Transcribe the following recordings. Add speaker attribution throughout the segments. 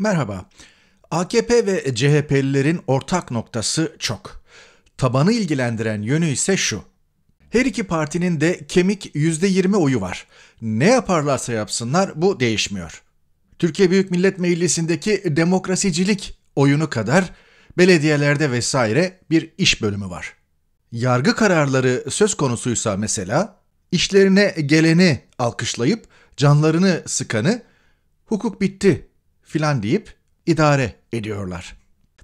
Speaker 1: Merhaba. AKP ve CHP'lilerin ortak noktası çok. Tabanı ilgilendiren yönü ise şu. Her iki partinin de kemik %20 oyu var. Ne yaparlarsa yapsınlar bu değişmiyor. Türkiye Büyük Millet Meclisi'ndeki demokrasicilik oyunu kadar belediyelerde vesaire bir iş bölümü var. Yargı kararları söz konusuysa mesela işlerine geleni alkışlayıp canlarını sıkanı hukuk bitti filan deyip idare ediyorlar.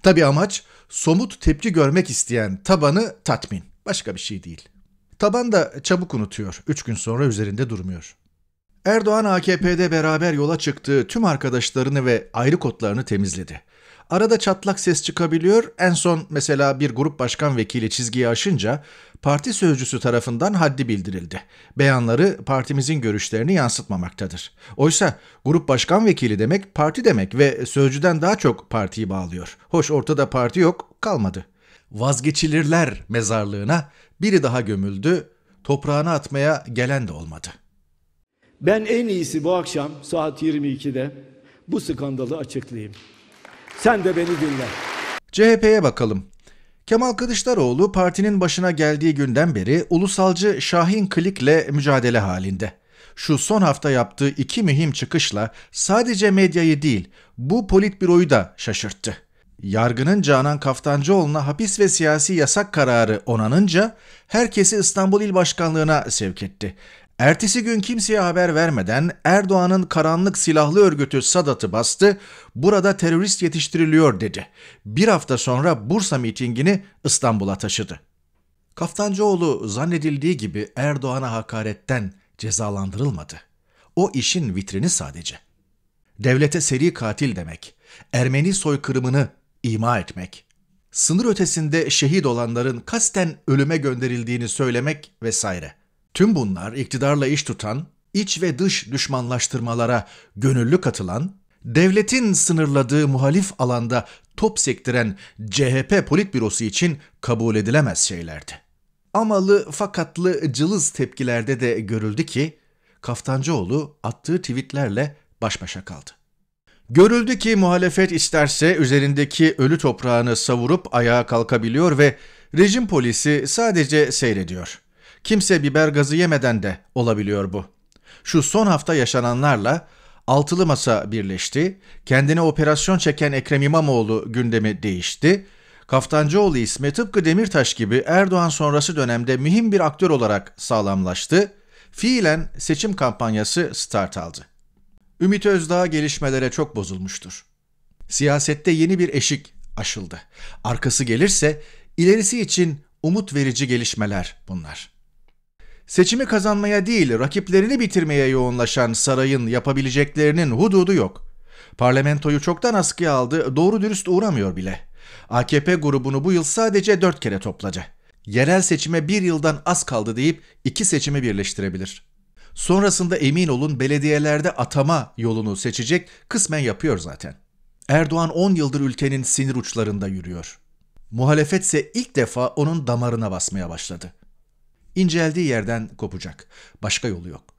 Speaker 1: Tabi amaç somut tepki görmek isteyen tabanı tatmin. Başka bir şey değil. Taban da çabuk unutuyor. Üç gün sonra üzerinde durmuyor. Erdoğan AKP'de beraber yola çıktığı tüm arkadaşlarını ve ayrı kotlarını temizledi. Arada çatlak ses çıkabiliyor. En son mesela bir grup başkan vekili çizgiyi aşınca parti sözcüsü tarafından haddi bildirildi. Beyanları partimizin görüşlerini yansıtmamaktadır. Oysa grup başkan vekili demek parti demek ve sözcüden daha çok partiyi bağlıyor. Hoş ortada parti yok kalmadı. Vazgeçilirler mezarlığına biri daha gömüldü. Toprağına atmaya gelen de olmadı. Ben en iyisi bu akşam saat 22'de bu skandalı açıklayayım. Sen de beni dinle. CHP'ye bakalım. Kemal Kılıçdaroğlu partinin başına geldiği günden beri ulusalcı Şahin Klik'le mücadele halinde. Şu son hafta yaptığı iki mühim çıkışla sadece medyayı değil bu politbüroyu da şaşırttı. Yargının Canan Kaftancıoğlu'na hapis ve siyasi yasak kararı onanınca herkesi İstanbul İl Başkanlığı'na sevk etti. Ertesi gün kimseye haber vermeden Erdoğan'ın karanlık silahlı örgütü Sadat'ı bastı, burada terörist yetiştiriliyor dedi. Bir hafta sonra Bursa mitingini İstanbul'a taşıdı. Kaftancıoğlu zannedildiği gibi Erdoğan'a hakaretten cezalandırılmadı. O işin vitrini sadece. Devlete seri katil demek, Ermeni soykırımını ima etmek, sınır ötesinde şehit olanların kasten ölüme gönderildiğini söylemek vesaire.'' Tüm bunlar iktidarla iş tutan, iç ve dış düşmanlaştırmalara gönüllü katılan, devletin sınırladığı muhalif alanda top sektiren CHP politbürosu için kabul edilemez şeylerdi. Amalı fakatlı cılız tepkilerde de görüldü ki Kaftancıoğlu attığı tweetlerle baş başa kaldı. Görüldü ki muhalefet isterse üzerindeki ölü toprağını savurup ayağa kalkabiliyor ve rejim polisi sadece seyrediyor. Kimse biber gazı yemeden de olabiliyor bu. Şu son hafta yaşananlarla altılı masa birleşti, kendine operasyon çeken Ekrem İmamoğlu gündemi değişti, Kaftancıoğlu ismi tıpkı Demirtaş gibi Erdoğan sonrası dönemde mühim bir aktör olarak sağlamlaştı, fiilen seçim kampanyası start aldı. Ümit Özdağ gelişmelere çok bozulmuştur. Siyasette yeni bir eşik aşıldı. Arkası gelirse ilerisi için umut verici gelişmeler bunlar.'' Seçimi kazanmaya değil rakiplerini bitirmeye yoğunlaşan sarayın yapabileceklerinin hududu yok. Parlamentoyu çoktan askıya aldı, doğru dürüst uğramıyor bile. AKP grubunu bu yıl sadece dört kere topladı. Yerel seçime bir yıldan az kaldı deyip iki seçimi birleştirebilir. Sonrasında emin olun belediyelerde atama yolunu seçecek kısmen yapıyor zaten. Erdoğan 10 yıldır ülkenin sinir uçlarında yürüyor. Muhalefetse ilk defa onun damarına basmaya başladı inceldiği yerden kopacak. Başka yolu yok.